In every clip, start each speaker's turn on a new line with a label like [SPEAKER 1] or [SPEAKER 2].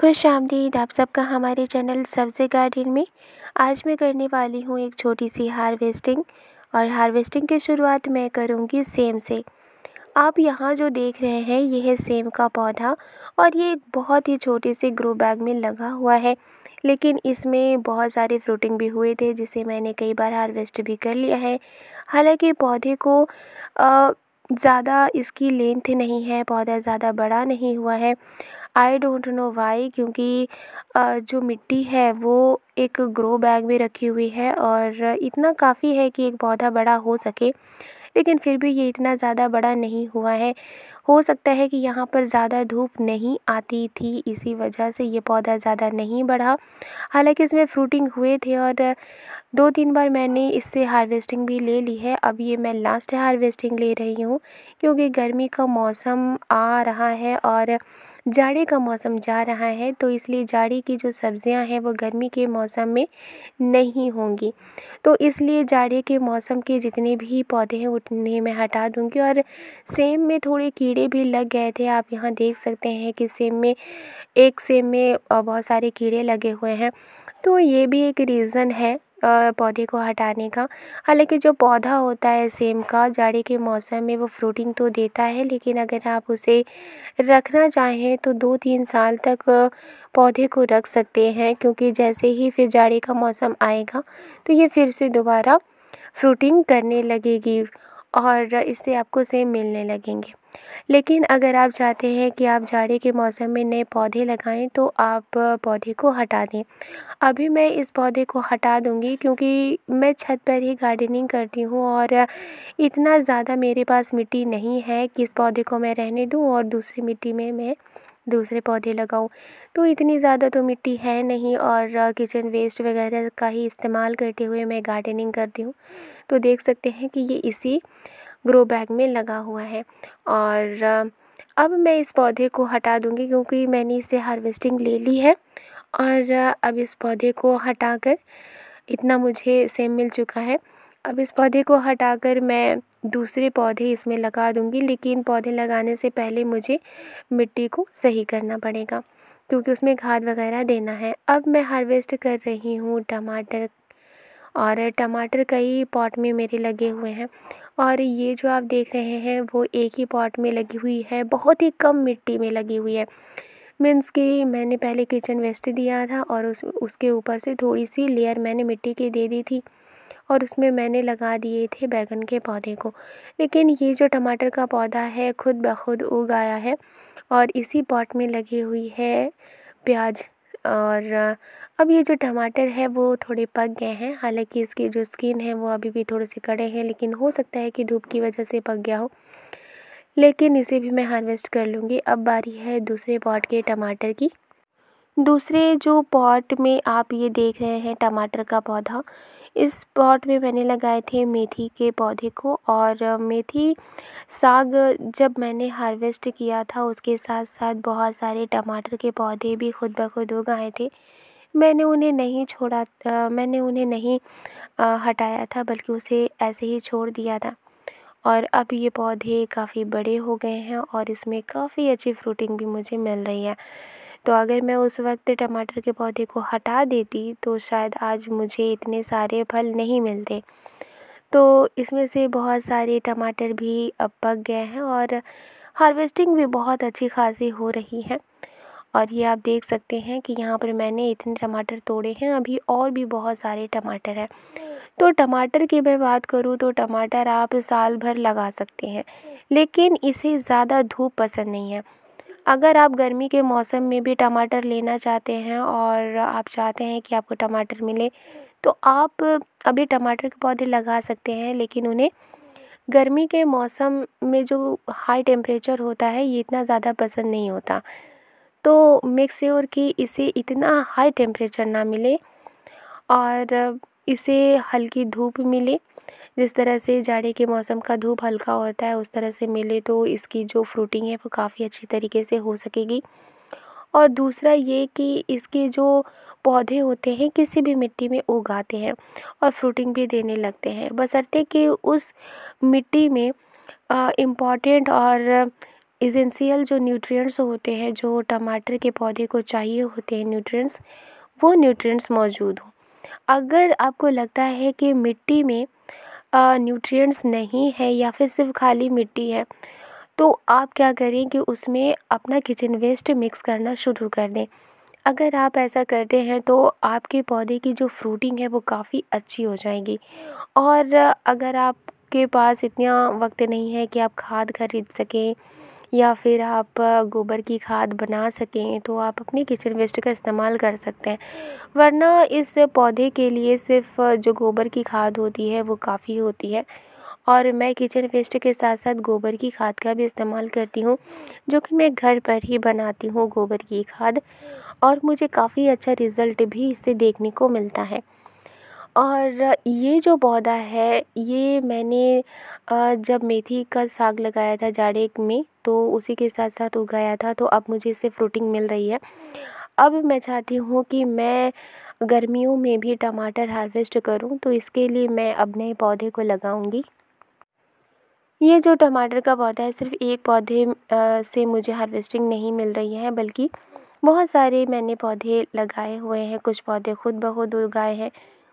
[SPEAKER 1] खुश आमदीद आप सबका हमारे चैनल सब्ज़ी गार्डन में आज मैं करने वाली हूँ एक छोटी सी हार्वेस्टिंग और हार्वेस्टिंग की शुरुआत मैं करूँगी सेम से आप यहाँ जो देख रहे हैं यह है सेम का पौधा और ये एक बहुत ही छोटे से ग्रो बैग में लगा हुआ है लेकिन इसमें बहुत सारे फ्रूटिंग भी हुए थे जिसे मैंने कई बार हार्वेस्ट भी कर लिया है हालांकि पौधे को आ, ज़्यादा इसकी लेंथ नहीं है पौधा ज़्यादा बड़ा नहीं हुआ है आई डोंट नो वाई क्योंकि जो मिट्टी है वो एक ग्रो बैग में रखी हुई है और इतना काफ़ी है कि एक पौधा बड़ा हो सके लेकिन फिर भी ये इतना ज़्यादा बड़ा नहीं हुआ है हो सकता है कि यहाँ पर ज़्यादा धूप नहीं आती थी इसी वजह से ये पौधा ज़्यादा नहीं बढ़ा हालांकि इसमें फ्रूटिंग हुए थे और दो तीन बार मैंने इससे हार्वेस्टिंग भी ले ली है अब ये मैं लास्ट हार्वेस्टिंग ले रही हूँ क्योंकि गर्मी का मौसम आ रहा है और जाड़े का मौसम जा रहा है तो इसलिए जाड़े की जो सब्ज़ियां हैं वो गर्मी के मौसम में नहीं होंगी तो इसलिए जाड़े के मौसम के जितने भी पौधे हैं उतने मैं हटा दूंगी और सेम में थोड़े कीड़े भी लग गए थे आप यहाँ देख सकते हैं कि सेम में एक सेम में बहुत सारे कीड़े लगे हुए हैं तो ये भी एक रीज़न है पौधे को हटाने का हालांकि जो पौधा होता है सेम का जाड़े के मौसम में वो फ्रूटिंग तो देता है लेकिन अगर आप उसे रखना चाहें तो दो तीन साल तक पौधे को रख सकते हैं क्योंकि जैसे ही फिर जाड़े का मौसम आएगा तो ये फिर से दोबारा फ्रूटिंग करने लगेगी और इससे आपको सेम मिलने लगेंगे लेकिन अगर आप चाहते हैं कि आप जाड़े के मौसम में नए पौधे लगाएं तो आप पौधे को हटा दें अभी मैं इस पौधे को हटा दूँगी क्योंकि मैं छत पर ही गार्डनिंग करती हूँ और इतना ज़्यादा मेरे पास मिट्टी नहीं है कि इस पौधे को मैं रहने दूँ और दूसरी मिट्टी में मैं दूसरे पौधे लगाऊं तो इतनी ज़्यादा तो मिट्टी है नहीं और किचन वेस्ट वगैरह का ही इस्तेमाल करते हुए मैं गार्डनिंग करती हूँ तो देख सकते हैं कि ये इसी ग्रो बैग में लगा हुआ है और अब मैं इस पौधे को हटा दूंगी क्योंकि मैंने इसे हार्वेस्टिंग ले ली है और अब इस पौधे को हटाकर इतना मुझे सेम मिल चुका है अब इस पौधे को हटाकर मैं दूसरे पौधे इसमें लगा दूंगी लेकिन पौधे लगाने से पहले मुझे मिट्टी को सही करना पड़ेगा क्योंकि उसमें खाद वगैरह देना है अब मैं हार्वेस्ट कर रही हूँ टमाटर और टमाटर कई पॉट में मेरे लगे हुए हैं और ये जो आप देख रहे हैं वो एक ही पॉट में लगी हुई है बहुत ही कम मिट्टी में लगी हुई है मीन्स कि मैंने पहले किचन वेस्ट दिया था और उस उसके ऊपर से थोड़ी सी लेयर मैंने मिट्टी की दे दी थी और उसमें मैंने लगा दिए थे बैगन के पौधे को लेकिन ये जो टमाटर का पौधा है खुद ब खुद उग आया है और इसी पॉट में लगी हुई है प्याज और अब ये जो टमाटर है वो थोड़े पक गए हैं हालांकि इसके जो स्किन है वो अभी भी थोड़े से कड़े हैं लेकिन हो सकता है कि धूप की वजह से पक गया हो लेकिन इसे भी मैं हार्वेस्ट कर लूँगी अब बारी है दूसरे पॉट के टमाटर की दूसरे जो पॉट में आप ये देख रहे हैं टमाटर का पौधा इस पॉट में मैंने लगाए थे मेथी के पौधे को और मेथी साग जब मैंने हार्वेस्ट किया था उसके साथ साथ बहुत सारे टमाटर के पौधे भी खुद ब खुद उगाए थे मैंने उन्हें नहीं छोड़ा मैंने उन्हें नहीं हटाया था बल्कि उसे ऐसे ही छोड़ दिया था और अब ये पौधे काफ़ी बड़े हो गए हैं और इसमें काफ़ी अच्छी फ्रूटिंग भी मुझे मिल रही है तो अगर मैं उस वक्त टमाटर के पौधे को हटा देती तो शायद आज मुझे इतने सारे फल नहीं मिलते तो इसमें से बहुत सारे टमाटर भी अब पक गए हैं और हार्वेस्टिंग भी बहुत अच्छी खासी हो रही है और ये आप देख सकते हैं कि यहाँ पर मैंने इतने टमाटर तोड़े हैं अभी और भी बहुत सारे टमाटर हैं तो टमाटर की मैं बात करूँ तो टमाटर आप साल भर लगा सकते हैं लेकिन इसे ज़्यादा धूप पसंद नहीं है अगर आप गर्मी के मौसम में भी टमाटर लेना चाहते हैं और आप चाहते हैं कि आपको टमाटर मिले तो आप अभी टमाटर के पौधे लगा सकते हैं लेकिन उन्हें गर्मी के मौसम में जो हाई टेम्परेचर होता है ये इतना ज़्यादा पसंद नहीं होता तो मेक श्योर कि इसे इतना हाई टेम्परेचर ना मिले और इसे हल्की धूप मिले जिस तरह से जाड़े के मौसम का धूप हल्का होता है उस तरह से मिले तो इसकी जो फ्रूटिंग है वो काफ़ी अच्छी तरीके से हो सकेगी और दूसरा ये कि इसके जो पौधे होते हैं किसी भी मिट्टी में उगाते हैं और फ्रूटिंग भी देने लगते हैं बसरते कि उस मिट्टी में इम्पॉर्टेंट और इजेंशियल जो न्यूट्रिएंट्स होते हैं जो टमाटर के पौधे को चाहिए होते हैं न्यूट्रिएंट्स वो न्यूट्रिएंट्स मौजूद हों अगर आपको लगता है कि मिट्टी में न्यूट्रिएंट्स नहीं है या फिर सिर्फ खाली मिट्टी है तो आप क्या करें कि उसमें अपना किचन वेस्ट मिक्स करना शुरू कर दें अगर आप ऐसा करते हैं तो आपके पौधे की जो फ्रूटिंग है वो काफ़ी अच्छी हो जाएगी और अगर आपके पास इतना वक्त नहीं है कि आप खाद खरीद सकें या फिर आप गोबर की खाद बना सकें तो आप अपनी किचन वेस्ट का इस्तेमाल कर सकते हैं वरना इस पौधे के लिए सिर्फ जो गोबर की खाद होती है वो काफ़ी होती है और मैं किचन वेस्ट के साथ साथ गोबर की खाद का भी इस्तेमाल करती हूँ जो कि मैं घर पर ही बनाती हूँ गोबर की खाद और मुझे काफ़ी अच्छा रिज़ल्ट भी इससे देखने को मिलता है और ये जो पौधा है ये मैंने जब मेथी का साग लगाया था जाड़े में तो उसी के साथ साथ उगाया था तो अब मुझे इससे फ्रूटिंग मिल रही है अब मैं चाहती हूँ कि मैं गर्मियों में भी टमाटर हार्वेस्ट करूँ तो इसके लिए मैं अब नए पौधे को लगाऊँगी ये जो टमाटर का पौधा है सिर्फ एक पौधे से मुझे हार्वेस्टिंग नहीं मिल रही है बल्कि बहुत सारे मैंने पौधे लगाए हुए हैं कुछ पौधे खुद ब खुद उगाए हैं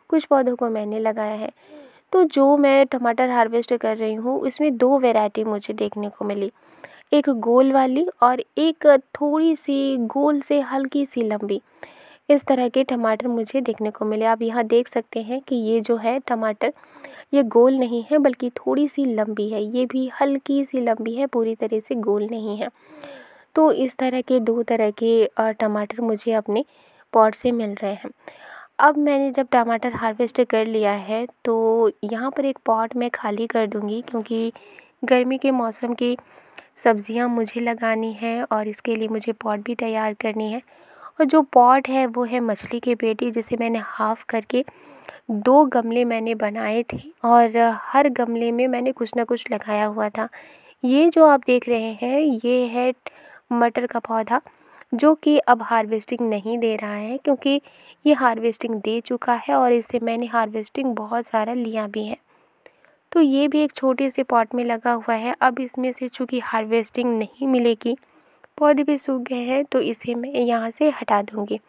[SPEAKER 1] कुछ पौधों को मैंने लगाया है तो जो मैं टमाटर हार्वेस्ट कर रही हूँ इसमें दो वेराइटी मुझे देखने को मिली एक गोल वाली और एक थोड़ी सी गोल से हल्की सी लंबी इस तरह के टमाटर मुझे देखने को मिले आप यहाँ देख सकते हैं कि ये जो है टमाटर ये गोल नहीं है बल्कि थोड़ी सी लंबी है ये भी हल्की सी लंबी है पूरी तरह से गोल नहीं है तो इस तरह के दो तरह के टमाटर मुझे अपने पॉट से मिल रहे हैं अब मैंने जब टमाटर हार्वेस्ट कर लिया है तो यहाँ पर एक पॉट मैं खाली कर दूँगी क्योंकि गर्मी के मौसम की सब्ज़ियाँ मुझे लगानी हैं और इसके लिए मुझे पॉट भी तैयार करनी है और जो पॉट है वो है मछली के पेटी जिसे मैंने हाफ़ करके दो गमले मैंने बनाए थे और हर गमले में मैंने कुछ ना कुछ लगाया हुआ था ये जो आप देख रहे हैं ये है मटर का पौधा जो कि अब हार्वेस्टिंग नहीं दे रहा है क्योंकि ये हार्वेस्टिंग दे चुका है और इसे मैंने हार्वेस्टिंग बहुत सारा लिया भी है तो ये भी एक छोटे से पॉट में लगा हुआ है अब इसमें से चूँकि हार्वेस्टिंग नहीं मिलेगी पौधे भी सूख गए हैं तो इसे मैं यहाँ से हटा दूँगी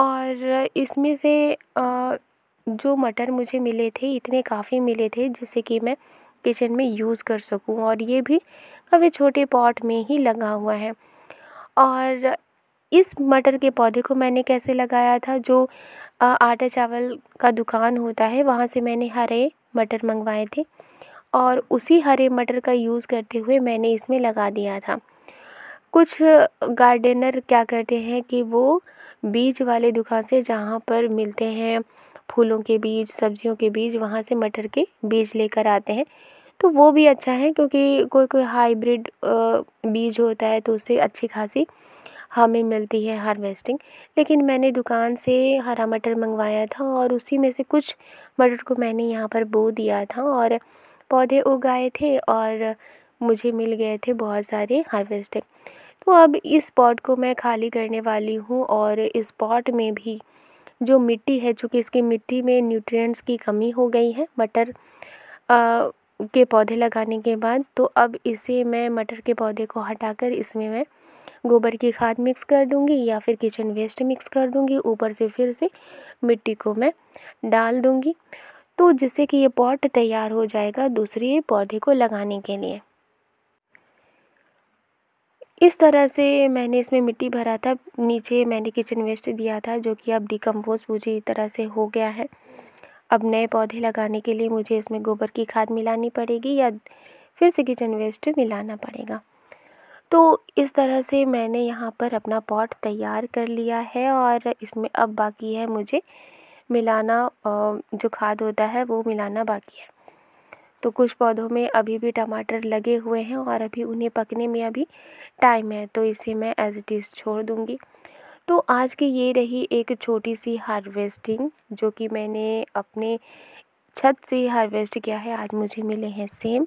[SPEAKER 1] और इसमें से जो मटर मुझे मिले थे इतने काफ़ी मिले थे जिससे कि मैं किचन में यूज़ कर सकूं और ये भी कभी छोटे पॉट में ही लगा हुआ है और इस मटर के पौधे को मैंने कैसे लगाया था जो आटा चावल का दुकान होता है वहाँ से मैंने हरे मटर मंगवाए थे और उसी हरे मटर का यूज़ करते हुए मैंने इसमें लगा दिया था कुछ गार्डनर क्या करते हैं कि वो बीज वाले दुकान से जहाँ पर मिलते हैं फूलों के बीज सब्जियों के बीज वहाँ से मटर के बीज लेकर आते हैं तो वो भी अच्छा है क्योंकि कोई कोई हाईब्रिड बीज होता है तो उससे अच्छी खासी हमें मिलती है हार्वेस्टिंग लेकिन मैंने दुकान से हरा मटर मंगवाया था और उसी में से कुछ मटर को मैंने यहाँ पर बो दिया था और पौधे उगाए थे और मुझे मिल गए थे बहुत सारे हार्वेस्टिंग तो अब इस पॉट को मैं खाली करने वाली हूँ और इस पॉट में भी जो मिट्टी है चूँकि इसकी मिट्टी में न्यूट्रिएंट्स की कमी हो गई है मटर के पौधे लगाने के बाद तो अब इसे मैं मटर के पौधे को हटाकर इसमें मैं गोबर की खाद मिक्स कर दूंगी या फिर किचन वेस्ट मिक्स कर दूंगी ऊपर से फिर से मिट्टी को मैं डाल दूंगी तो जिससे कि ये पॉट तैयार हो जाएगा दूसरे पौधे को लगाने के लिए इस तरह से मैंने इसमें मिट्टी भरा था नीचे मैंने किचन वेस्ट दिया था जो कि अब डिकम्पोज पूरी तरह से हो गया है अब नए पौधे लगाने के लिए मुझे इसमें गोबर की खाद मिलानी पड़ेगी या फिर से किचन वेस्ट मिलाना पड़ेगा तो इस तरह से मैंने यहाँ पर अपना पॉट तैयार कर लिया है और इसमें अब बाकी है मुझे मिलाना जो खाद होता है वो मिलाना बाकी है तो कुछ पौधों में अभी भी टमाटर लगे हुए हैं और अभी उन्हें पकने में अभी टाइम है तो इसे मैं एज इट इज़ छोड़ दूँगी तो आज की ये रही एक छोटी सी हार्वेस्टिंग जो कि मैंने अपने छत से हार्वेस्ट किया है आज मुझे मिले हैं सेम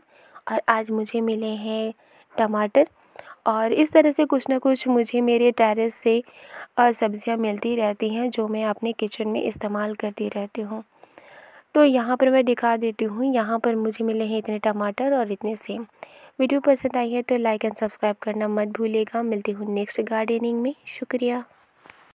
[SPEAKER 1] और आज मुझे मिले हैं टमाटर और इस तरह से कुछ ना कुछ मुझे मेरे टेरेस से सब्ज़ियां मिलती रहती हैं जो मैं अपने किचन में इस्तेमाल करती रहती हूँ तो यहाँ पर मैं दिखा देती हूँ यहाँ पर मुझे मिले हैं इतने टमाटर और इतने सेम वीडियो पसंद आई है तो लाइक एंड सब्सक्राइब करना मत भूलिएगा मिलती हूँ नेक्स्ट गार्डनिंग में शुक्रिया